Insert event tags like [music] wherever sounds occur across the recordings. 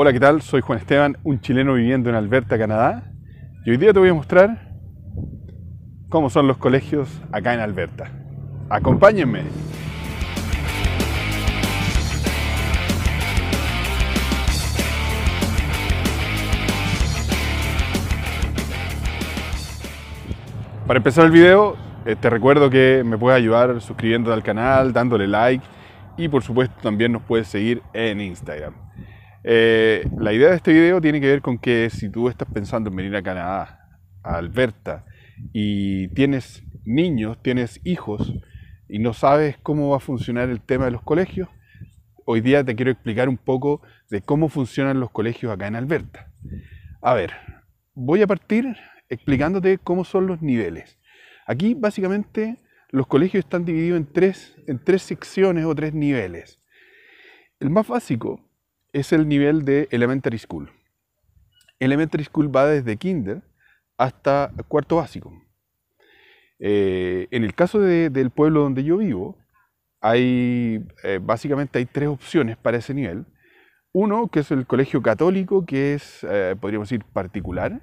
Hola, ¿qué tal? Soy Juan Esteban, un chileno viviendo en Alberta, Canadá. Y hoy día te voy a mostrar cómo son los colegios acá en Alberta. Acompáñenme. Para empezar el video, eh, te recuerdo que me puedes ayudar suscribiéndote al canal, dándole like y por supuesto también nos puedes seguir en Instagram. Eh, la idea de este video tiene que ver con que si tú estás pensando en venir a Canadá, a Alberta, y tienes niños, tienes hijos, y no sabes cómo va a funcionar el tema de los colegios, hoy día te quiero explicar un poco de cómo funcionan los colegios acá en Alberta. A ver, voy a partir explicándote cómo son los niveles. Aquí básicamente los colegios están divididos en tres, en tres secciones o tres niveles. El más básico es el nivel de elementary school. Elementary school va desde kinder hasta cuarto básico. Eh, en el caso del pueblo donde yo vivo, hay, eh, básicamente hay tres opciones para ese nivel. Uno, que es el colegio católico, que es, eh, podríamos decir, particular,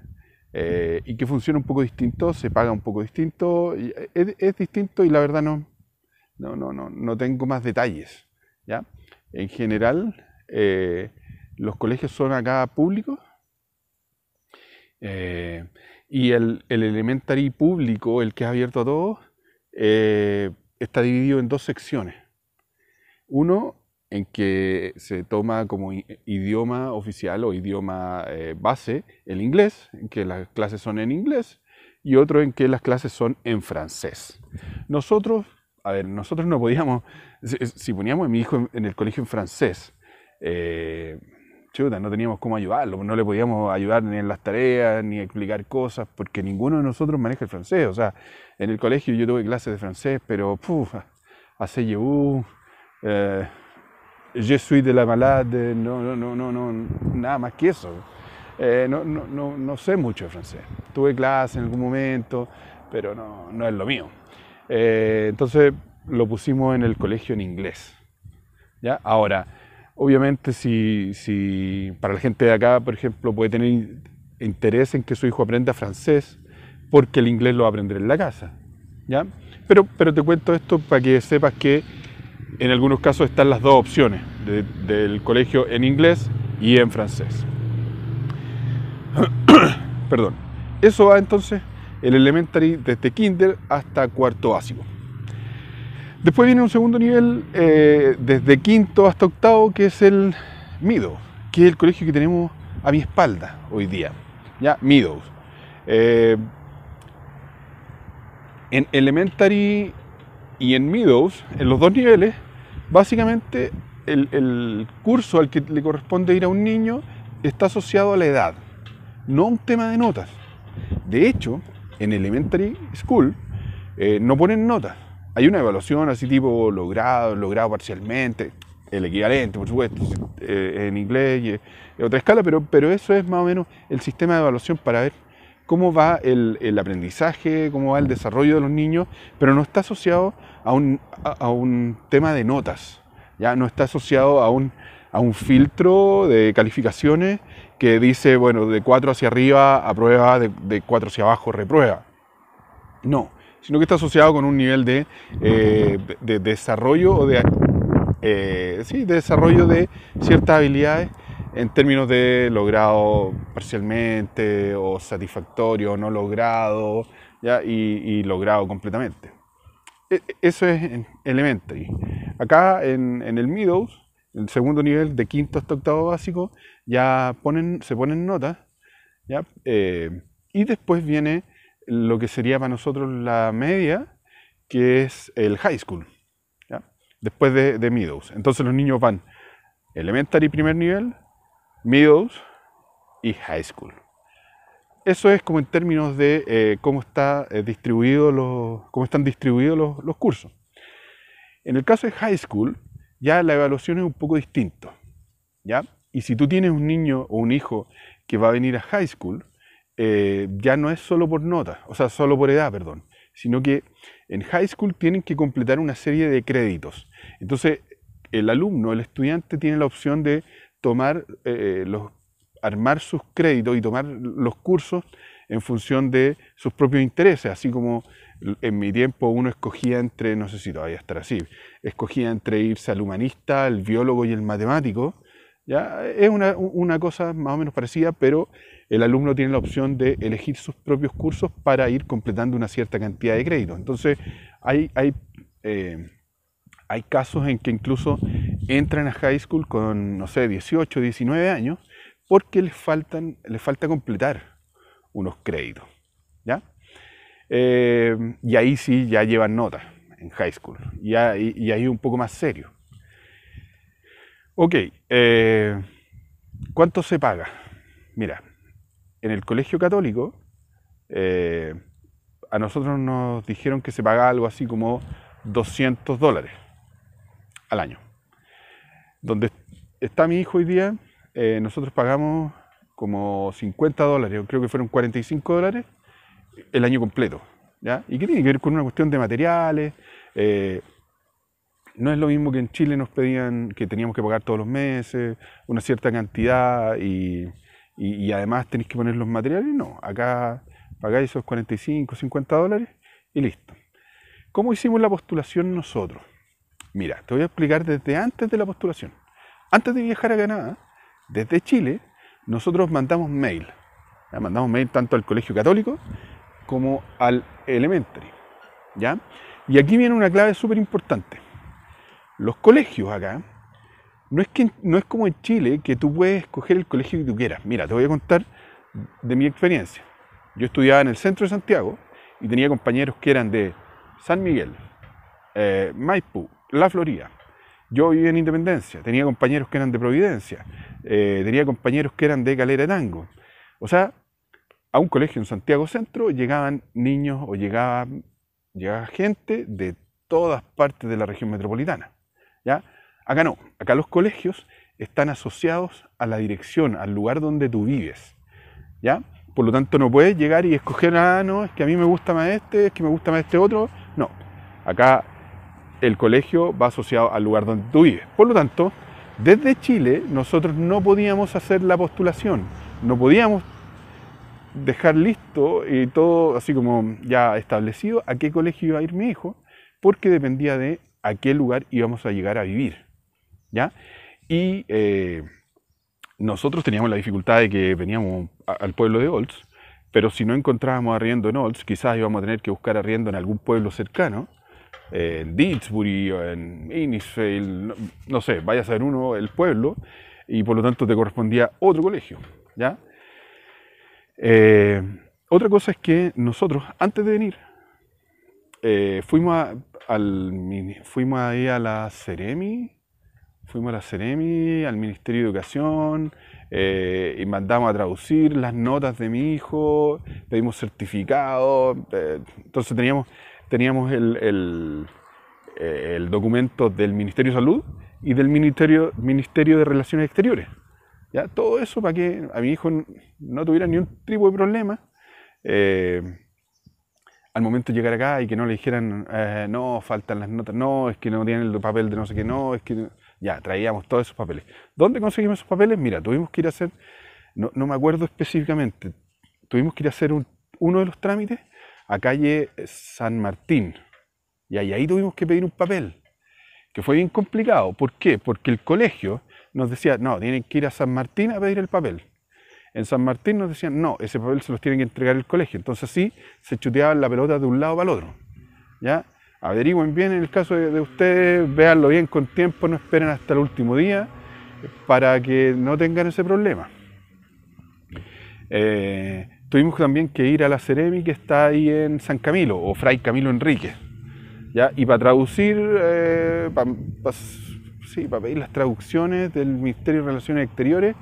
y que funciona un poco distinto, se paga un poco distinto, es, es, distinto y la verdad no, no, no, no, no tengo más detalles. ¿ya? En general, eh, los colegios son acá públicos. Eh, y el, elementary público, el que es abierto a todos, eh, está dividido en dos secciones. Uno, en que se toma como idioma oficial o idioma base el inglés, en que las clases son en inglés, y otro en que las clases son en francés. Nosotros, a ver, nosotros no podíamos, si, poníamos a mi hijo en el colegio en francés, eh, chuta, no teníamos cómo ayudarlo, no le podíamos ayudar ni en las tareas, ni explicar cosas, porque ninguno de nosotros maneja el francés. O sea, en el colegio yo tuve clases de francés, pero puf, a CEU, uh, eh, je suis de la malade, no, no, no, no, nada más que eso. Eh, no, no, no, no, sé mucho de francés. Tuve clase en algún momento, pero no, no es lo mío. Eh, entonces lo pusimos en el colegio en inglés. ¿ya? Ahora, Obviamente, si, para la gente de acá, por ejemplo, puede tener interés en que su hijo aprenda francés, porque el inglés lo va a aprender en la casa. ¿ya? Pero, pero te cuento esto para que sepas que en algunos casos están las dos opciones del colegio en inglés y en francés. [coughs] Perdón. Eso va entonces el elementary desde kinder hasta cuarto básico. Después viene un segundo nivel, eh, desde quinto hasta octavo, que es el Mido, que es el colegio que tenemos a mi espalda hoy día. Ya, Midos. Eh, en Elementary y en Meadows, en los dos niveles, básicamente el, curso al que le corresponde ir a un niño está asociado a la edad, no a un tema de notas. De hecho, en Elementary School eh, no ponen notas, hay una evaluación así tipo logrado, logrado parcialmente, el equivalente, por supuesto, eh, en inglés y eh, en otra escala, pero, pero eso es más o menos el sistema de evaluación para ver cómo va el, aprendizaje, cómo va el desarrollo de los niños, pero no está asociado a un, un tema de notas, ya no está asociado a un, a un filtro de calificaciones que dice, bueno, de 4 hacia arriba aprueba, de, de 4 hacia abajo reprueba. No, sino que está asociado con un nivel de, eh, desarrollo o de, eh, de desarrollo de ciertas habilidades en términos de logrado parcialmente o satisfactorio o no logrado ¿ya? Y, logrado completamente. E, e, eso es elementary. Acá en, en el middle, el segundo nivel de quinto hasta octavo básico, ya ponen, se ponen notas eh, y después viene lo que sería para nosotros la media, que es el high school, después de, de, Entonces los niños van elementary primer nivel, middles y high school. Eso es como en términos de eh, cómo, está, eh, distribuido los, cómo están distribuidos los, los cursos. En el caso de high school, ya la evaluación es un poco distinto. ¿ya? Y si tú tienes un niño o un hijo que va a venir a high school, eh, ya no es solo por nota, o sea, solo por edad, perdón, sino que en high school tienen que completar una serie de créditos. Entonces, el alumno, el estudiante, tiene la opción de tomar eh, los armar sus créditos y tomar los cursos en función de sus propios intereses, así como en mi tiempo uno escogía entre, no sé si todavía así, escogía entre irse al humanista, al biólogo y el matemático, es una, cosa más o menos parecida, pero el alumno tiene la opción de elegir sus propios cursos para ir completando una cierta cantidad de créditos. Entonces, hay, hay, eh, hay casos en que incluso entran a high school con, no sé, 18, 19 años, porque les, faltan, les falta completar unos créditos. ¿ya? Eh, y ahí sí ya llevan nota en high school. Y, ahí, y ahí un poco más serio. Ok, eh, ¿cuánto se paga? Mira, en el colegio católico eh, a nosotros nos dijeron que se paga algo así como 200 dólares al año. Donde está mi hijo hoy día, eh, nosotros pagamos como 50 dólares, creo que fueron 45 dólares el año completo. ¿Y qué tiene que ver con una cuestión de materiales? no es lo mismo que en Chile nos pedían que teníamos que pagar todos los meses una cierta cantidad y, además tenéis que poner los materiales. No, acá pagáis esos 45, 50 dólares y listo. ¿Cómo hicimos la postulación nosotros? Mira, te voy a explicar desde antes de la postulación. Antes de viajar a Canadá, desde Chile, nosotros mandamos mail. Mandamos mail tanto al Colegio Católico como al Elementary. ¿ya? Y aquí viene una clave súper importante los colegios acá, no es, que, no es como en Chile que tú puedes escoger el colegio que tú quieras. Mira, te voy a contar de mi experiencia. Yo estudiaba en el centro de Santiago y tenía compañeros que eran de San Miguel, eh, Maipú, La Florida. Yo vivía en Independencia, tenía compañeros que eran de Providencia, eh, tenía compañeros que eran de Calera de Tango. O sea, a un colegio en Santiago Centro llegaban niños o llegaba, llegaba gente de todas partes de la región metropolitana. Acá no, acá los colegios están asociados a la dirección, al lugar donde tú vives, ¿ya? Por lo tanto no puedes llegar y escoger, ah, no, es que a mí me gusta más este, es que me gusta más este otro, no. Acá el colegio va asociado al lugar donde tú vives. Por lo tanto, desde Chile nosotros no podíamos hacer la postulación, no podíamos dejar listo y todo así como ya establecido a qué colegio iba a ir mi hijo, porque dependía de a qué lugar íbamos a llegar a vivir. ¿ya? Y eh, nosotros teníamos la dificultad de que veníamos al pueblo de Olds, pero si no encontrábamos arriendo en Olds, quizás íbamos a tener que buscar arriendo en algún pueblo cercano, eh, en Didsbury o en Innisfail, no, sé, vaya a ser uno el pueblo, y por lo tanto te correspondía otro colegio. ¿ya? Eh, otra cosa es que nosotros, antes de venir, fuimos a, fuimos ahí a la Ceremi, fuimos a la al Ministerio de Educación, eh, y mandamos a traducir las notas de mi hijo, pedimos certificados, eh, entonces teníamos, teníamos eh, el, documento del Ministerio de Salud y del Ministerio, Ministerio de Relaciones Exteriores. ¿ya? Todo eso para que a mi hijo no tuviera ni un tipo de problema al momento de llegar acá y que no le dijeran, eh, no, faltan las notas, no, es que no tienen el papel de no sé qué, no, es que ya, traíamos todos esos papeles. ¿Dónde conseguimos esos papeles? Mira, tuvimos que ir a hacer, no, me acuerdo específicamente, tuvimos que ir a hacer uno de los trámites a calle San Martín. Y ahí, ahí tuvimos que pedir un papel, que fue bien complicado. ¿Por qué? Porque el colegio nos decía, no, tienen que ir a San Martín a pedir el papel. En San Martín nos decían, no, ese papel se los tiene que entregar el colegio. Entonces sí, se chuteaban la pelota de un lado para el otro. ¿ya? Averigüen bien en el caso de, ustedes, véanlo bien con tiempo, no esperen hasta el último día eh, para que no tengan ese problema. Eh, tuvimos también que ir a la Ceremi que está ahí en San Camilo, o Fray Camilo Enrique. ¿ya? Y para traducir, eh, para pedir las traducciones del Ministerio de Relaciones Exteriores,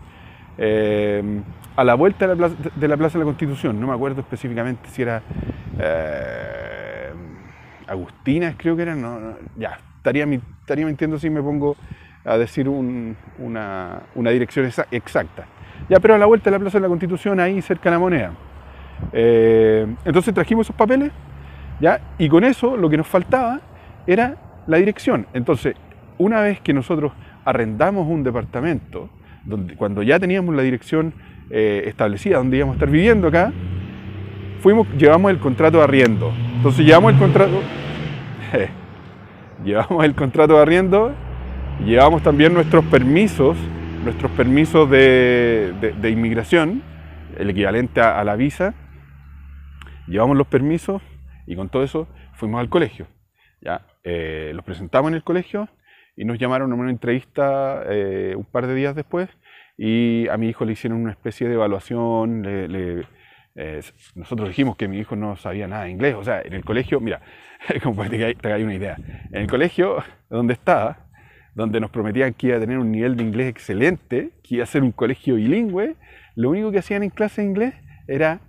Em, a la vuelta de la, plaza, de la, Constitución, no me acuerdo específicamente si era em, Agustina, Agustinas, creo que era, ya, estaría, estaría mintiendo si me pongo a decir una, dirección exacta. Ya, pero a la vuelta de la Plaza de la Constitución, ahí cerca de la moneda. Em, entonces trajimos esos papeles, ya, y con eso lo que nos faltaba era la dirección. Entonces, una vez que nosotros arrendamos un departamento, cuando ya teníamos la dirección eh, establecida donde íbamos a estar viviendo acá, fuimos, llevamos el contrato de arriendo. Entonces llevamos el contrato, [laughs] llevamos el contrato de arriendo, llevamos también nuestros permisos, nuestros permisos de, inmigración, el equivalente a, la visa, llevamos los permisos y con todo eso fuimos al colegio. ¿ya? Eh, los presentamos en el colegio y nos llamaron a una entrevista eh, un par de días después y a mi hijo le hicieron una especie de evaluación, eh, nosotros dijimos que mi hijo no sabía nada de inglés, o sea, en el colegio, mira, [laughs] como para que te hagáis una idea, en el colegio donde estaba, donde nos prometían que iba a tener un nivel de inglés excelente, que iba a ser un colegio bilingüe, lo único que hacían en clase de inglés era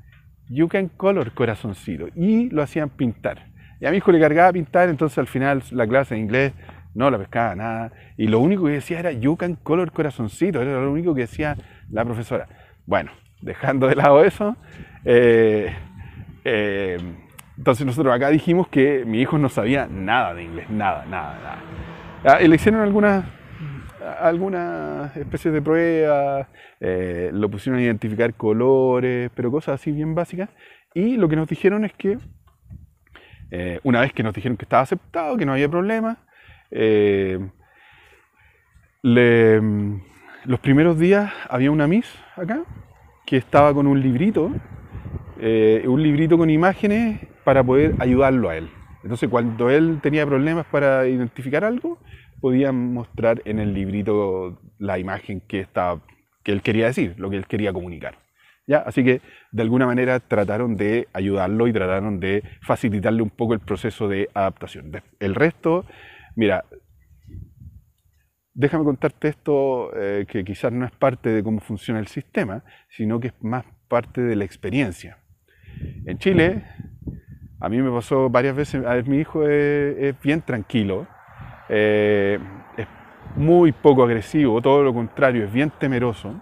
you can color corazoncito y lo hacían pintar. Y a mi hijo le cargaba pintar, entonces al final la clase de inglés no la pescaba nada. Y lo único que decía era You can color corazoncito. Era lo único que decía la profesora. Bueno, dejando de lado eso. Eh, eh, entonces nosotros acá dijimos que mi hijo no sabía nada de inglés, nada, nada, nada. Ah, y le hicieron algunas algunas especies de pruebas, eh, lo pusieron a identificar colores, pero cosas así bien básicas. Y lo que nos dijeron es que, una vez que nos dijeron que estaba aceptado, que no había problema, eh, los primeros días había una Miss acá que estaba con un librito, eh, un librito con imágenes para poder ayudarlo a él. Entonces cuando él tenía problemas para identificar algo, podían mostrar en el librito la imagen que, está que él quería decir, lo que él quería comunicar. ¿Ya? Así que de alguna manera trataron de ayudarlo y trataron de facilitarle un poco el proceso de adaptación. El resto Mira, déjame contarte esto eh, que quizás no es parte de cómo funciona el sistema, sino que es más parte de la experiencia. En Chile, a mí me pasó varias veces, a ver, mi hijo es, bien tranquilo, eh, es muy poco agresivo, todo lo contrario, es bien temeroso.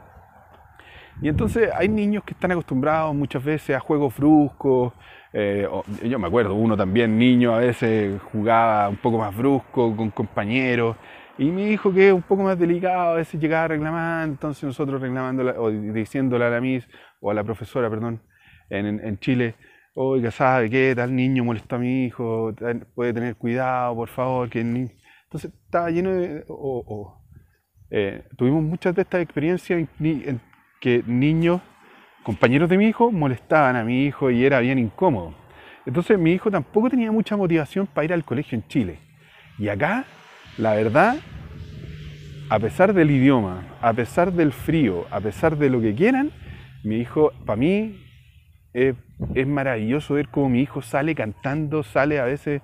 Y entonces hay niños que están acostumbrados muchas veces a juegos bruscos, eh, yo me acuerdo, uno también niño a veces jugaba un poco más brusco con compañeros. Y mi hijo que es un poco más delicado, a veces llegaba reclamando, entonces nosotros reclamando, o diciéndole a la mis o a la profesora, perdón, en, en Chile, oiga, ¿sabe qué? Tal niño molesta a mi hijo, puede tener cuidado, por favor. Que Entonces estaba lleno de... Eh, tuvimos muchas de estas experiencias en, en que niños compañeros de mi hijo molestaban a mi hijo y era bien incómodo. Entonces mi hijo tampoco tenía mucha motivación para ir al colegio en Chile. Y acá, la verdad, a pesar del idioma, a pesar del frío, a pesar de lo que quieran, mi hijo, para mí, es, maravilloso ver cómo mi hijo sale cantando, sale a veces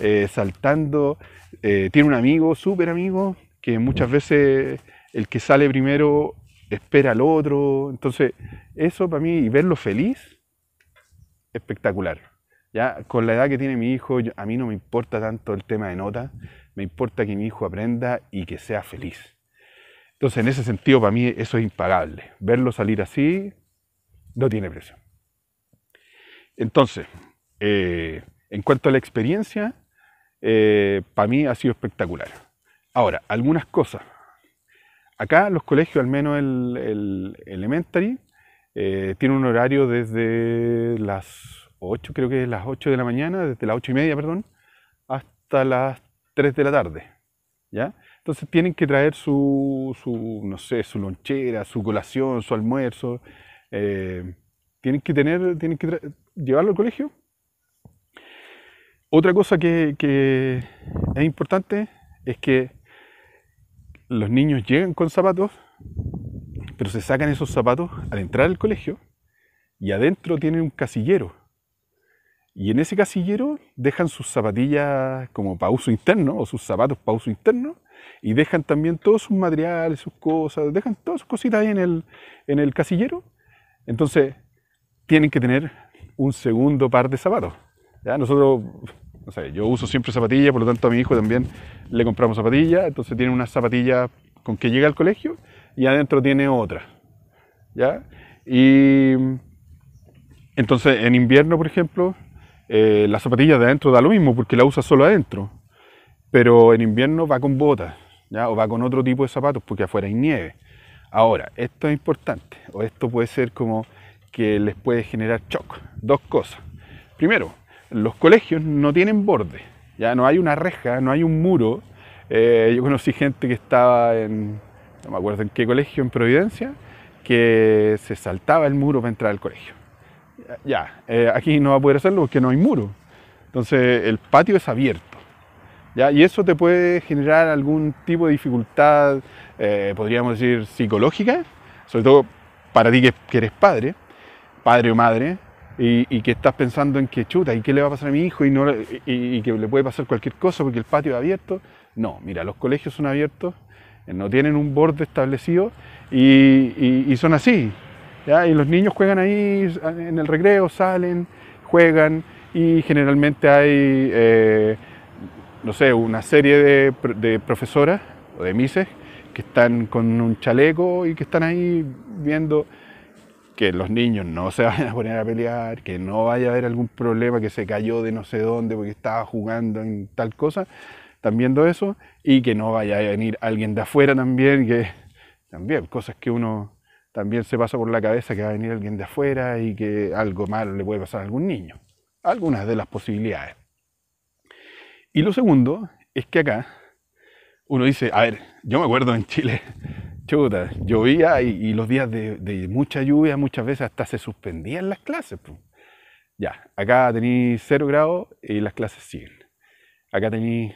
eh, saltando, eh, tiene un amigo, súper amigo, que muchas veces el que sale primero espera al otro. Entonces, eso para mí, y verlo feliz, espectacular. Ya con la edad que tiene mi hijo, a mí no me importa tanto el tema de notas, me importa que mi hijo aprenda y que sea feliz. Entonces, en ese sentido, para mí eso es impagable. Verlo salir así no tiene precio. Entonces, eh, en cuanto a la experiencia, eh, para mí ha sido espectacular. Ahora, algunas cosas Acá los colegios, al menos el, elementary, eh, tiene un horario desde las 8, creo que es las 8 de la mañana, desde las 8 y media, perdón, hasta las 3 de la tarde. ¿ya? Entonces tienen que traer su, no sé, su lonchera, su colación, su almuerzo. Eh, tienen que tener, tienen que llevarlo al colegio. Otra cosa que es importante es que los niños llegan con zapatos, pero se sacan esos zapatos al entrar al colegio y adentro tienen un casillero. Y en ese casillero dejan sus zapatillas como para interno o sus zapatos para interno y dejan también todos sus materiales, sus cosas, dejan todas sus cositas ahí en el, en el casillero. Entonces tienen que tener un segundo par de zapatos. ¿ya? Nosotros yo uso siempre zapatillas, por lo tanto a mi hijo también le compramos zapatillas, entonces tiene una zapatilla con que llega al colegio y adentro tiene otra, ¿ya? Y entonces en invierno, por ejemplo, eh, la zapatilla de adentro da lo mismo porque la usa solo adentro, pero en invierno va con botas, O va con otro tipo de zapatos porque afuera hay nieve. Ahora, esto es importante, o esto puede ser como que les puede generar shock. Dos cosas. Primero, los colegios no tienen borde, ya no hay una reja, no hay un muro. Eh, yo conocí gente que estaba en, no me acuerdo en qué colegio, en Providencia, que se saltaba el muro para entrar al colegio. Ya, eh, aquí no va a poder hacerlo porque no hay muro. Entonces el patio es abierto. ¿ya? Y eso te puede generar algún tipo de dificultad, eh, podríamos decir, psicológica, sobre todo para ti que, que eres padre, padre o madre, y, que estás pensando en que chuta, ¿y qué le va a pasar a mi hijo? Y, no, que le puede pasar cualquier cosa porque el patio es abierto. No, mira, los colegios son abiertos, eh, no tienen un borde establecido y, son así. Y los niños juegan ahí eh, en el recreo, salen, juegan y generalmente hay, eh, no sé, una serie de, de profesoras o de mises que están con un chaleco y que están ahí viendo que los niños no se [laughs] vayan a poner a pelear, que no vaya a haber algún problema, que se cayó de no sé dónde porque estaba jugando en tal cosa, están viendo eso, y que no vaya a venir alguien de afuera también, que también, cosas que uno también se pasa por la cabeza, que va a venir alguien de afuera y que algo malo le puede pasar a algún niño. Algunas de las posibilidades. Y lo segundo es que acá uno dice, a ver, yo me acuerdo en Chile, chuta, llovía y, los días de, mucha lluvia muchas veces hasta se suspendían las clases. Ya, acá tenéis 0 grados y las clases siguen. Acá tenéis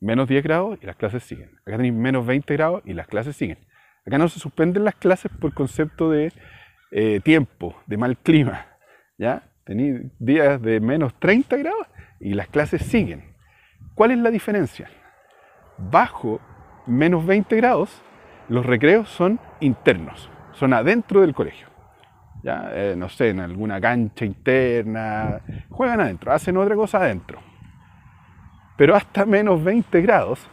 menos 10 grados y las clases siguen. Acá tenéis menos 20 grados y las clases siguen. Acá no se suspenden las clases por concepto de eh, tiempo, de mal clima. ¿ya? Tenéis días de menos 30 grados y las clases siguen. ¿Cuál es la diferencia? Bajo menos 20 grados los recreos son internos, son adentro del colegio. Ya, eh, no sé, en alguna cancha interna, juegan adentro, hacen otra cosa adentro. Pero hasta menos 20 grados,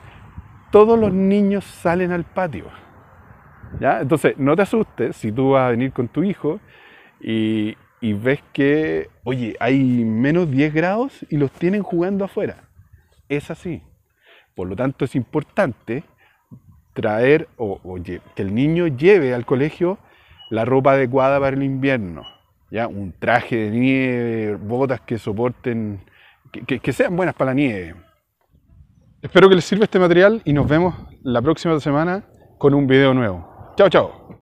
todos los niños salen al patio. ¿ya? Entonces, no te asustes si tú vas a venir con tu hijo y, y ves que, oye, hay menos 10 grados y los tienen jugando afuera. Es así. Por lo tanto, es importante traer o, que el niño lleve al colegio la ropa adecuada para el invierno, ¿ya? un traje de nieve, botas que soporten, que, que sean buenas para la nieve. Espero que les sirva este material y nos vemos la próxima semana con un video nuevo. Chao, chao.